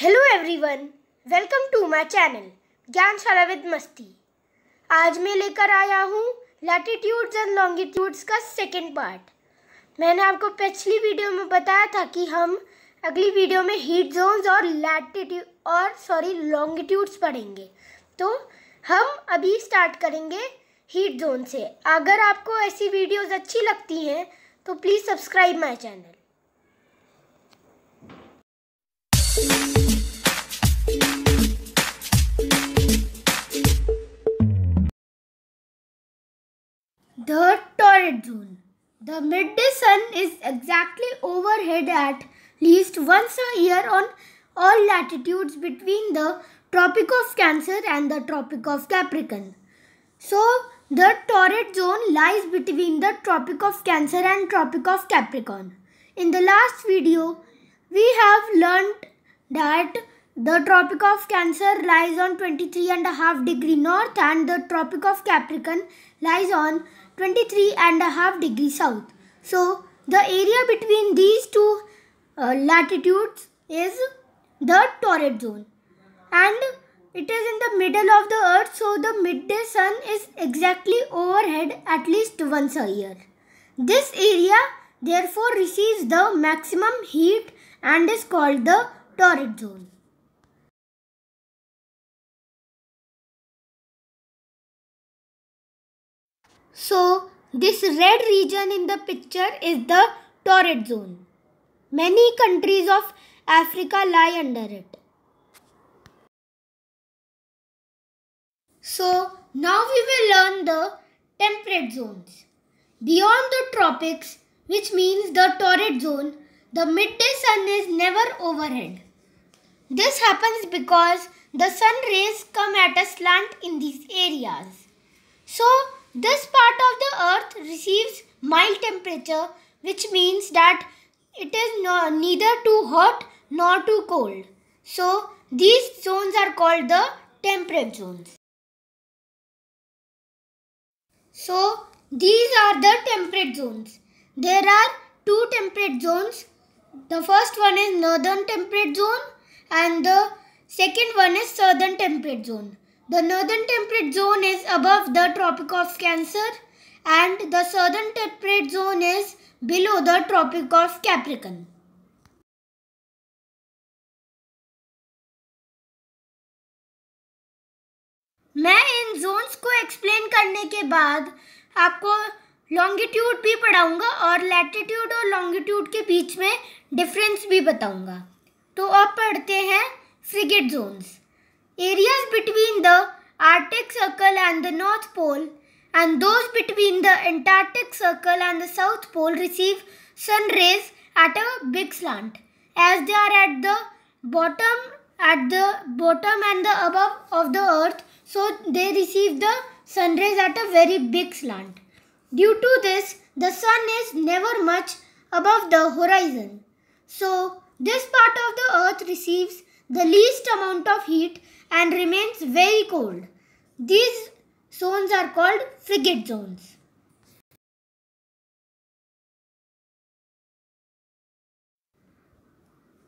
Hello everyone welcome to my channel Gyan Shala with Masti आज मैं लेकर आया हूँ लैटिट्यूड्स एंड लॉन्गिट्यूड्स का सेकंड पार्ट मैंने आपको पिछली वीडियो में बताया था कि हम अगली वीडियो में हीट जोन्स और लैटिट्यूड और सॉरी लॉन्गिट्यूड्स पढ़ेंगे तो हम अभी स्टार्ट करेंगे हीट जोन से अगर आपको ऐसी वीडियोज़ अच्छी लगती हैं तो please subscribe my channel The midday sun is exactly overhead at least once a year on all latitudes between the Tropic of Cancer and the Tropic of Capricorn. So, the torrid zone lies between the Tropic of Cancer and Tropic of Capricorn. In the last video, we have learnt that the Tropic of Cancer lies on 23.5 degree north and the Tropic of Capricorn lies on 23.5 degree south. So, the area between these two uh, latitudes is the torrid zone. And it is in the middle of the earth so the midday sun is exactly overhead at least once a year. This area therefore receives the maximum heat and is called the torrid zone. So this red region in the picture is the torrid zone. Many countries of Africa lie under it. So now we will learn the temperate zones. Beyond the tropics, which means the torrid zone, the midday sun is never overhead. This happens because the sun rays come at a slant in these areas. So this part of the earth receives mild temperature which means that it is no, neither too hot nor too cold. So these zones are called the temperate zones. So these are the temperate zones. There are two temperate zones. The first one is northern temperate zone and the second one is southern temperate zone. The northern temperate zone is above the Tropic of Cancer and the southern temperate zone is below the Tropic of Capricorn. मैं इन Jones को explain करने के बाद आपको longitude भी पढ़ाऊंगा और latitude और लॉन्गिट्यूड के बीच में डिफरेंस भी बताऊंगा तो अब पढ़ते हैं frigid zones areas between the Arctic Circle and the North Pole and those between the Antarctic Circle and the South Pole receive sun rays at a big slant as they are at the bottom at the bottom and the above of the earth so they receive the sun rays at a very big slant due to this the sun is never much above the horizon so this part of the earth receives the least amount of heat and remains very cold. These zones are called frigid zones.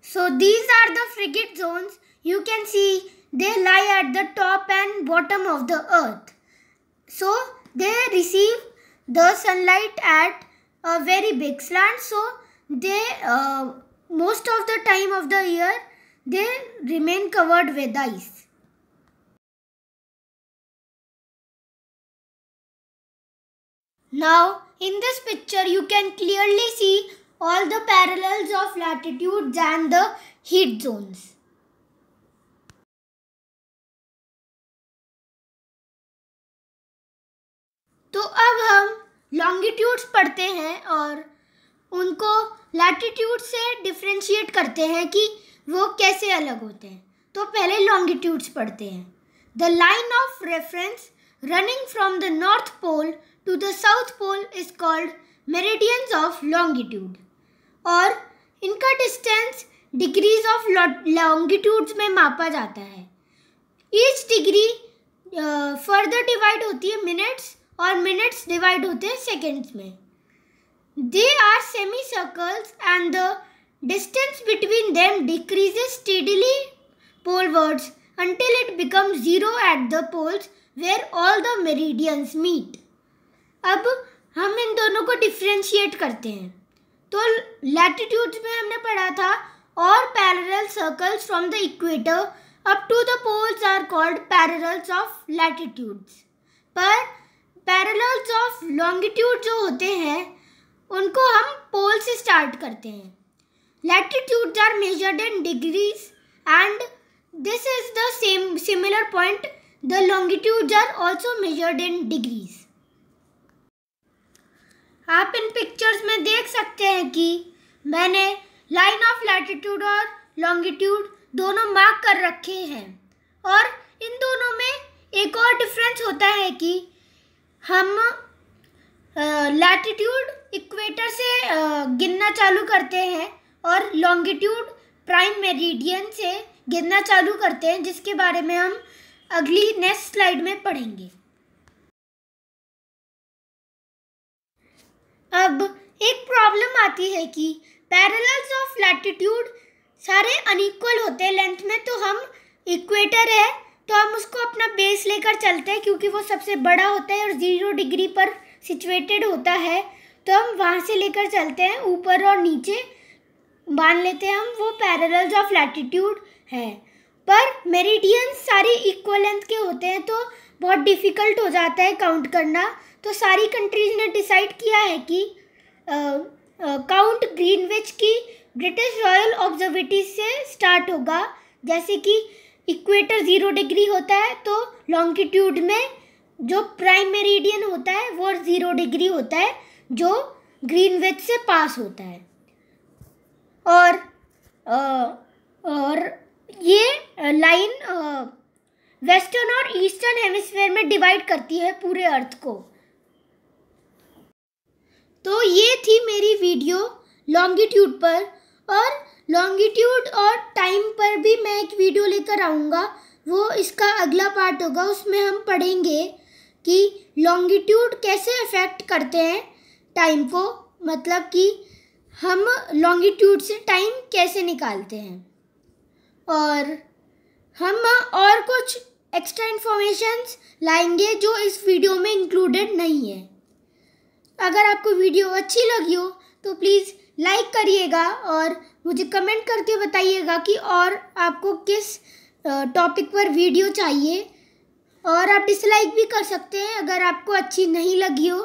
So these are the frigid zones. You can see they lie at the top and bottom of the earth. So they receive the sunlight at a very big slant. So they uh, most of the time of the year they remain covered with ice. Now in this picture you can clearly see all the parallels of latitudes and the heat zones. तो अब हम longitudes पढ़ते हैं और उनको latitude से differentiate करते हैं कि वो कैसे अलग होते हैं तो पहले लॉन्गिट्यूड्स पढ़ते हैं the line of reference running from the North Pole to the South Pole is called meridians of longitude और इनका डिस्टेंस डिग्रीज ऑफ लॉन्गिट्यूड्स में मापा जाता है ईच डिग्री फर्दर डिवाइड होती है मिनट्स और मिनट्स डिवाइड होते हैं सेकेंड्स में they are semi circles and the distance between them decreases steadily polewards until it becomes zero at the poles where all the meridians meet. अब हम इन दोनों को डिफ्रेंशिएट करते हैं तो लैटिट्यूड में हमने पढ़ा था और parallel circles from the equator up to the poles are called parallels of latitudes पर पैरेलल्स ऑफ लॉन्गिट्यूड जो होते हैं उनको हम पोल से स्टार्ट करते हैं latitudes are measured in degrees and this is the same similar point the longitudes are also measured in degrees आप इन पिक्चर्स में देख सकते हैं कि मैंने लाइन ऑफ लैटिट्यूड और लॉन्गिट्यूड दोनों मार्क कर रखे हैं और इन दोनों में एक और डिफरेंस होता है कि हम लैटिट्यूड इक्वेटर से गिनना चालू करते हैं और लॉन्गिट्यूड प्राइम मेरिडियन से गिनना चालू करते हैं जिसके बारे में हम अगली नेक्स्ट स्लाइड में पढ़ेंगे अब एक प्रॉब्लम आती है कि पैरेलल्स ऑफ लैटिट्यूड सारे अनइक्वल होते हैं लेंथ में तो हम इक्वेटर है तो हम उसको अपना बेस लेकर चलते हैं क्योंकि वो सबसे बड़ा होता है और ज़ीरो डिग्री पर सिचुएटेड होता है तो हम वहाँ से लेकर चलते हैं ऊपर और नीचे मान लेते हैं हम वो पैरेलल्स ऑफ लैटिट्यूड है पर मेरिडियंस सारे इक्वल लेंथ के होते हैं तो बहुत डिफ़िकल्ट हो जाता है काउंट करना तो सारी कंट्रीज ने डिसाइड किया है कि काउंट ग्रीनविच की ब्रिटिश रॉयल ऑब्जर्वेटरी से स्टार्ट होगा जैसे कि इक्वेटर ज़ीरो डिग्री होता है तो लॉन्गिट्यूड में जो प्राइम मेरिडियन होता है वो ज़ीरो डिग्री होता है जो ग्रीनविच से पास होता है और और ये लाइन वेस्टर्न और ईस्टर्न हेमिस्फेयर में डिवाइड करती है पूरे अर्थ को ये थी मेरी वीडियो लॉन्गिट्यूड पर और लॉन्गिट्यूड और टाइम पर भी मैं एक वीडियो लेकर आऊँगा वो इसका अगला पार्ट होगा उसमें हम पढ़ेंगे कि लॉन्गिट्यूड कैसे अफेक्ट करते हैं टाइम को मतलब कि हम लॉन्गिट्यूड से टाइम कैसे निकालते हैं और हम और कुछ एक्स्ट्रा इन्फॉर्मेशंस लाएंगे जो इस वीडियो में इंक्लूडेड नहीं है अगर आपको वीडियो अच्छी लगी हो तो प्लीज़ लाइक करिएगा और मुझे कमेंट करके बताइएगा कि और आपको किस टॉपिक पर वीडियो चाहिए और आप डिसलाइक भी कर सकते हैं अगर आपको अच्छी नहीं लगी हो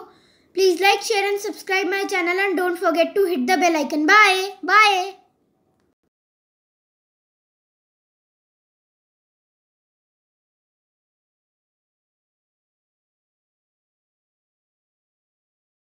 please like share and subscribe my channel and don't forget to hit the bell icon bye bye